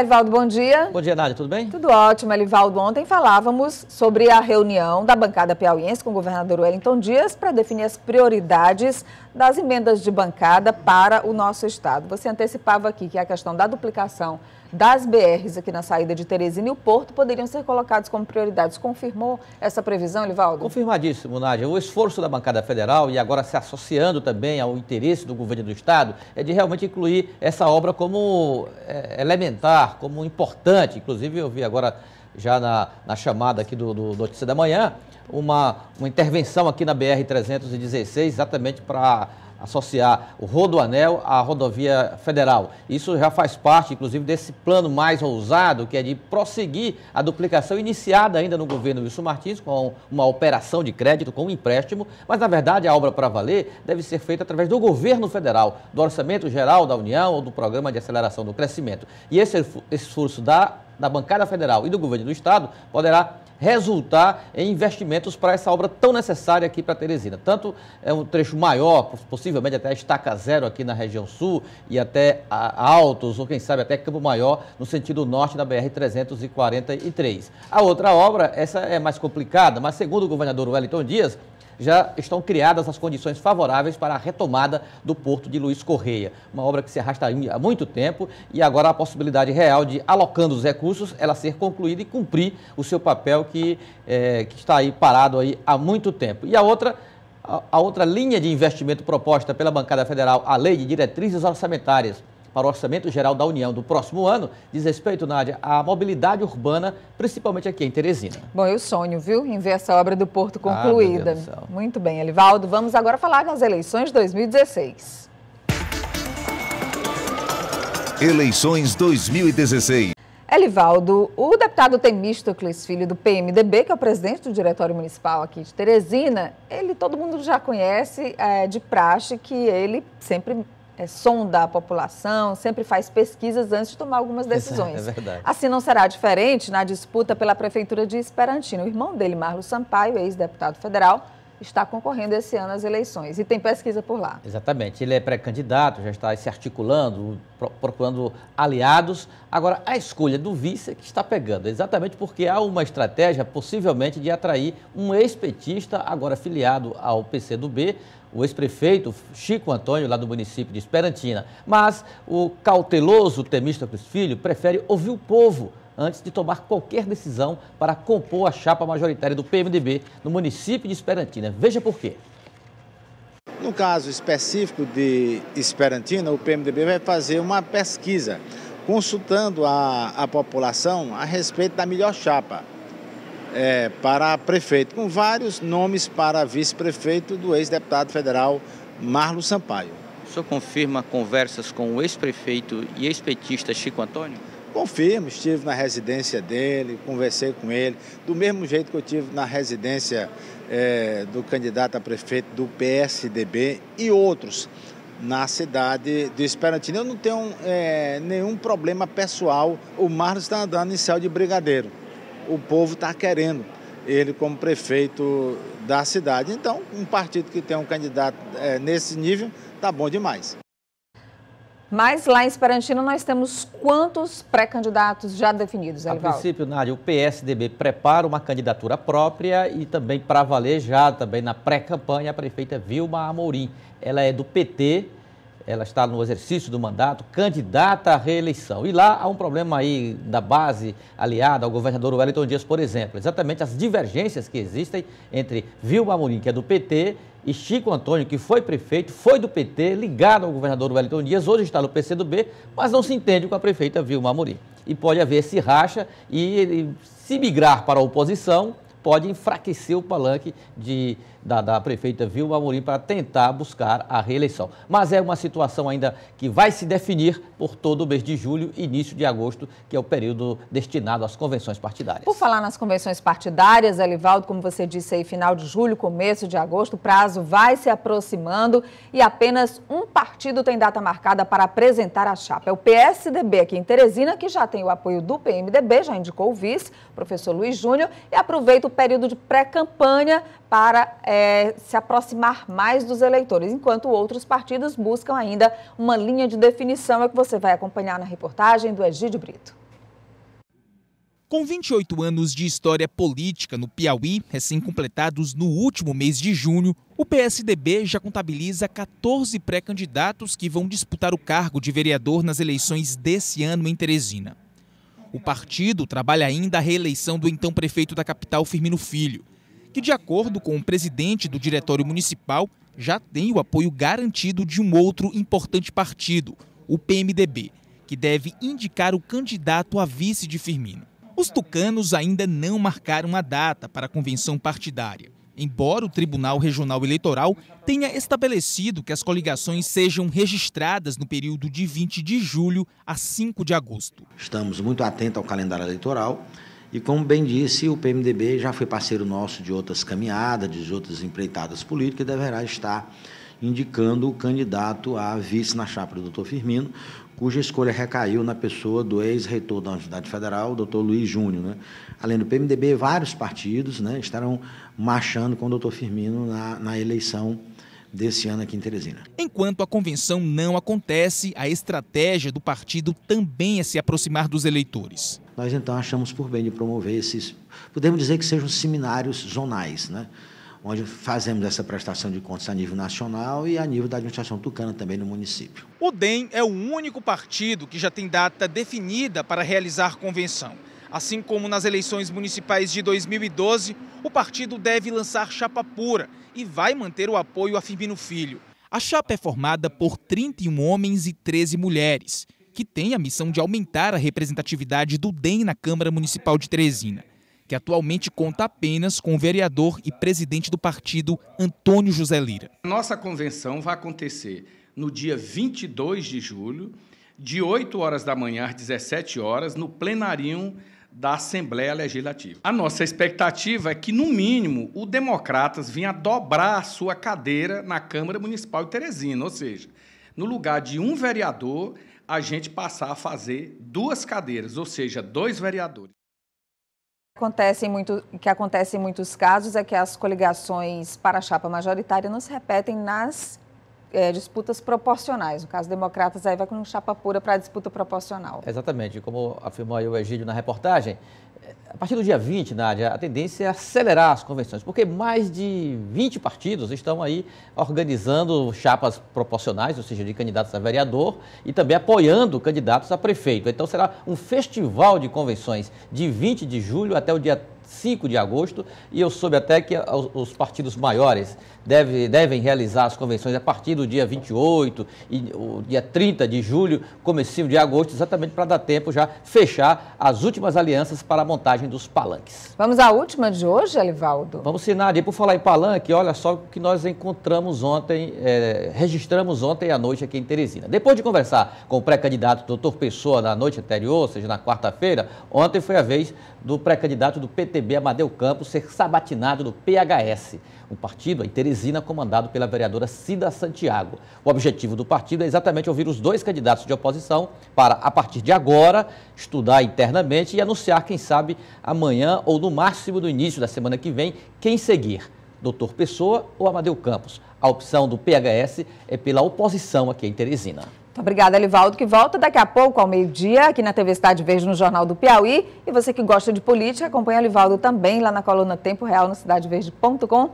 Elivaldo, bom dia. Bom dia, Nádia, tudo bem? Tudo ótimo, Elivaldo. Ontem falávamos sobre a reunião da bancada piauiense com o governador Wellington Dias para definir as prioridades das emendas de bancada para o nosso Estado. Você antecipava aqui que a questão da duplicação das BRs aqui na saída de Teresina e o Porto poderiam ser colocados como prioridades. Confirmou essa previsão, Livaldo? Confirmadíssimo, Nádia. O esforço da bancada federal e agora se associando também ao interesse do governo do Estado é de realmente incluir essa obra como é, elementar, como importante. Inclusive, eu vi agora já na, na chamada aqui do, do Notícia da Manhã, uma, uma intervenção aqui na BR-316, exatamente para associar o Rodoanel à rodovia federal. Isso já faz parte, inclusive, desse plano mais ousado, que é de prosseguir a duplicação iniciada ainda no governo Wilson Martins, com uma operação de crédito, com um empréstimo, mas, na verdade, a obra para valer deve ser feita através do governo federal, do Orçamento Geral da União ou do Programa de Aceleração do Crescimento. E esse esforço da, da bancada federal e do governo do Estado poderá resultar em investimentos para essa obra tão necessária aqui para Teresina. Tanto é um trecho maior, possivelmente até a Estaca Zero aqui na região sul e até Altos, ou quem sabe até Campo Maior, no sentido norte da BR-343. A outra obra, essa é mais complicada, mas segundo o governador Wellington Dias, já estão criadas as condições favoráveis para a retomada do porto de Luiz Correia. Uma obra que se arrasta há muito tempo e agora há a possibilidade real de, alocando os recursos, ela ser concluída e cumprir o seu papel que, é, que está aí parado aí há muito tempo. E a outra a outra linha de investimento proposta pela bancada federal, a Lei de Diretrizes Orçamentárias, para o Orçamento Geral da União do próximo ano diz respeito, Nádia, à mobilidade urbana, principalmente aqui em Teresina. Bom, eu sonho, viu, em ver essa obra do Porto ah, concluída. Ah, Muito bem, Elivaldo. Vamos agora falar das eleições 2016. Eleições 2016. Elivaldo, o deputado Temístocles Filho do PMDB, que é o presidente do Diretório Municipal aqui de Teresina, ele todo mundo já conhece é, de praxe que ele sempre é, sonda a população, sempre faz pesquisas antes de tomar algumas é decisões. é verdade. Assim não será diferente na disputa pela Prefeitura de Esperantino. O irmão dele, Marlos Sampaio, ex-deputado federal, está concorrendo esse ano às eleições. E tem pesquisa por lá. Exatamente. Ele é pré-candidato, já está se articulando, procurando aliados. Agora, a escolha do vice é que está pegando, exatamente porque há uma estratégia, possivelmente, de atrair um ex-petista, agora filiado ao PCdoB, o ex-prefeito Chico Antônio, lá do município de Esperantina. Mas o cauteloso temista Filho prefere ouvir o povo antes de tomar qualquer decisão para compor a chapa majoritária do PMDB no município de Esperantina. Veja por quê. No caso específico de Esperantina, o PMDB vai fazer uma pesquisa consultando a, a população a respeito da melhor chapa é, para prefeito, com vários nomes para vice-prefeito do ex-deputado federal Marlo Sampaio. O senhor confirma conversas com o ex-prefeito e ex-petista Chico Antônio? Confirmo, estive na residência dele, conversei com ele, do mesmo jeito que eu tive na residência é, do candidato a prefeito do PSDB e outros na cidade de Esperantina. Eu não tenho é, nenhum problema pessoal. O Marlos está andando em céu de brigadeiro. O povo está querendo ele como prefeito da cidade. Então, um partido que tem um candidato é, nesse nível está bom demais. Mas lá em Esperantina nós temos quantos pré-candidatos já definidos, Elivaldo? A princípio, Nádia, o PSDB prepara uma candidatura própria e também para valer já também na pré-campanha a prefeita Vilma Amorim. Ela é do PT, ela está no exercício do mandato, candidata à reeleição. E lá há um problema aí da base aliada ao governador Wellington Dias, por exemplo. Exatamente as divergências que existem entre Vilma Amorim, que é do PT, e Chico Antônio, que foi prefeito, foi do PT, ligado ao governador Wellington Dias, hoje está no PCdoB, mas não se entende com a prefeita Vilma Amorim. E pode haver esse racha e, e se migrar para a oposição, pode enfraquecer o palanque de da, da prefeita Vilma Amorim para tentar buscar a reeleição. Mas é uma situação ainda que vai se definir por todo o mês de julho e início de agosto, que é o período destinado às convenções partidárias. Por falar nas convenções partidárias, Elivaldo, como você disse aí, final de julho, começo de agosto, o prazo vai se aproximando e apenas um partido tem data marcada para apresentar a chapa. É o PSDB aqui em Teresina, que já tem o apoio do PMDB, já indicou o vice, professor Luiz Júnior, e aproveita o período de pré-campanha para. É, é, se aproximar mais dos eleitores, enquanto outros partidos buscam ainda uma linha de definição, é que você vai acompanhar na reportagem do Egídio Brito. Com 28 anos de história política no Piauí, recém-completados no último mês de junho, o PSDB já contabiliza 14 pré-candidatos que vão disputar o cargo de vereador nas eleições desse ano em Teresina. O partido trabalha ainda a reeleição do então prefeito da capital, Firmino Filho que, de acordo com o presidente do Diretório Municipal, já tem o apoio garantido de um outro importante partido, o PMDB, que deve indicar o candidato a vice de Firmino. Os tucanos ainda não marcaram a data para a convenção partidária, embora o Tribunal Regional Eleitoral tenha estabelecido que as coligações sejam registradas no período de 20 de julho a 5 de agosto. Estamos muito atentos ao calendário eleitoral e como bem disse, o PMDB já foi parceiro nosso de outras caminhadas, de outras empreitadas políticas, e deverá estar indicando o candidato a vice na chapa do doutor Firmino, cuja escolha recaiu na pessoa do ex-reitor da Universidade Federal, doutor Luiz Júnior. Né? Além do PMDB, vários partidos né, estarão marchando com o doutor Firmino na, na eleição desse ano aqui em Teresina. Enquanto a convenção não acontece, a estratégia do partido também é se aproximar dos eleitores. Nós então achamos por bem de promover esses, podemos dizer que sejam seminários zonais, né? onde fazemos essa prestação de contas a nível nacional e a nível da administração tucana também no município. O DEM é o único partido que já tem data definida para realizar convenção. Assim como nas eleições municipais de 2012, o partido deve lançar chapa pura e vai manter o apoio a Firmino Filho. A chapa é formada por 31 homens e 13 mulheres, que tem a missão de aumentar a representatividade do DEM na Câmara Municipal de Teresina, que atualmente conta apenas com o vereador e presidente do partido, Antônio José Lira. Nossa convenção vai acontecer no dia 22 de julho, de 8 horas da manhã às 17 horas, no plenarium da Assembleia Legislativa. A nossa expectativa é que, no mínimo, o Democratas venha dobrar sua cadeira na Câmara Municipal de Teresina, ou seja, no lugar de um vereador, a gente passar a fazer duas cadeiras, ou seja, dois vereadores. Acontece muito, que acontece em muitos casos é que as coligações para a chapa majoritária não se repetem nas é, disputas proporcionais. No caso, democratas aí vai com chapa pura para a disputa proporcional. Exatamente. Como afirmou aí o Egídio na reportagem, a partir do dia 20, Nádia, a tendência é acelerar as convenções, porque mais de 20 partidos estão aí organizando chapas proporcionais, ou seja, de candidatos a vereador, e também apoiando candidatos a prefeito. Então será um festival de convenções de 20 de julho até o dia 5 de agosto, e eu soube até que os partidos maiores deve, devem realizar as convenções a partir do dia 28 e o dia 30 de julho, comecinho de agosto, exatamente para dar tempo já fechar as últimas alianças para a montagem dos palanques. Vamos à última de hoje, Alivaldo? Vamos sim, Nádia. Por falar em palanque, olha só o que nós encontramos ontem, é, registramos ontem à noite aqui em Teresina. Depois de conversar com o pré-candidato doutor Pessoa na noite anterior, ou seja, na quarta-feira, ontem foi a vez do pré-candidato do PT PTB Amadeu Campos ser sabatinado do PHS, um partido em Teresina comandado pela vereadora Cida Santiago. O objetivo do partido é exatamente ouvir os dois candidatos de oposição para, a partir de agora, estudar internamente e anunciar, quem sabe, amanhã ou no máximo no início da semana que vem, quem seguir. Doutor Pessoa ou Amadeu Campos. A opção do PHS é pela oposição aqui em Teresina. Muito obrigada, Livaldo, que volta daqui a pouco, ao meio-dia, aqui na TV Cidade Verde, no Jornal do Piauí. E você que gosta de política, acompanha Livaldo também lá na coluna Tempo Real, no cidadeverde.com.